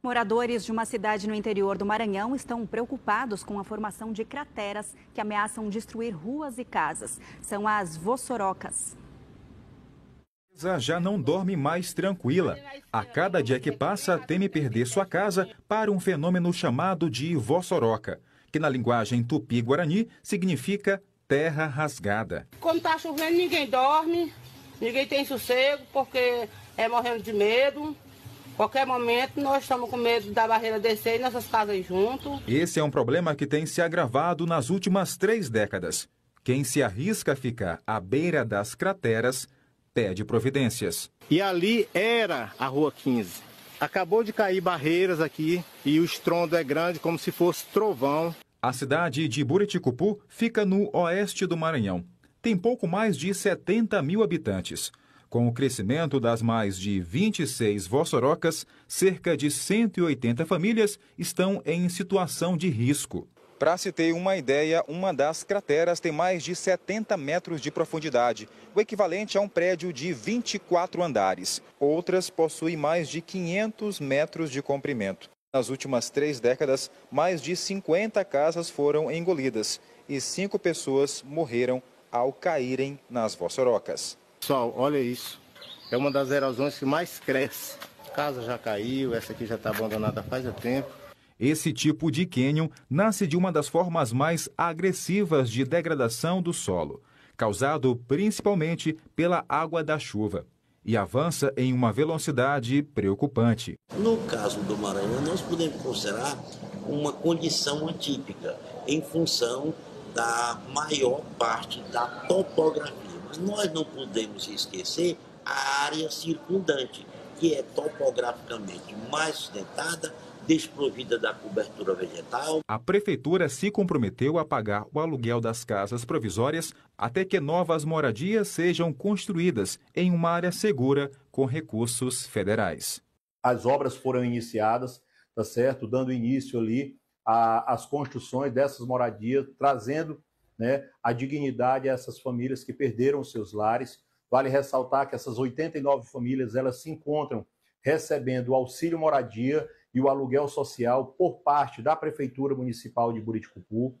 Moradores de uma cidade no interior do Maranhão estão preocupados com a formação de crateras que ameaçam destruir ruas e casas. São as vossorocas. Já não dorme mais tranquila. A cada dia que passa, teme perder sua casa para um fenômeno chamado de vossoroca, que na linguagem tupi-guarani significa terra rasgada. Como está chovendo, ninguém dorme, ninguém tem sossego, porque é morrendo de medo. Qualquer momento nós estamos com medo da barreira descer e nossas casas junto. Esse é um problema que tem se agravado nas últimas três décadas. Quem se arrisca a ficar à beira das crateras pede providências. E ali era a Rua 15. Acabou de cair barreiras aqui e o estrondo é grande como se fosse trovão. A cidade de Buriticupu fica no oeste do Maranhão. Tem pouco mais de 70 mil habitantes. Com o crescimento das mais de 26 vossorocas, cerca de 180 famílias estão em situação de risco. Para se ter uma ideia, uma das crateras tem mais de 70 metros de profundidade, o equivalente a um prédio de 24 andares. Outras possuem mais de 500 metros de comprimento. Nas últimas três décadas, mais de 50 casas foram engolidas e cinco pessoas morreram ao caírem nas vossorocas. Pessoal, olha isso. É uma das erosões que mais cresce. A casa já caiu, essa aqui já está abandonada faz tempo. Esse tipo de cânion nasce de uma das formas mais agressivas de degradação do solo, causado principalmente pela água da chuva, e avança em uma velocidade preocupante. No caso do Maranhão, nós podemos considerar uma condição atípica, em função da maior parte da topografia mas nós não podemos esquecer a área circundante, que é topograficamente mais sustentada, desprovida da cobertura vegetal. A prefeitura se comprometeu a pagar o aluguel das casas provisórias até que novas moradias sejam construídas em uma área segura com recursos federais. As obras foram iniciadas, tá certo? Dando início ali às construções dessas moradias, trazendo né, a dignidade a essas famílias que perderam seus lares. Vale ressaltar que essas 89 famílias elas se encontram recebendo o auxílio moradia e o aluguel social por parte da Prefeitura Municipal de Buriticupu.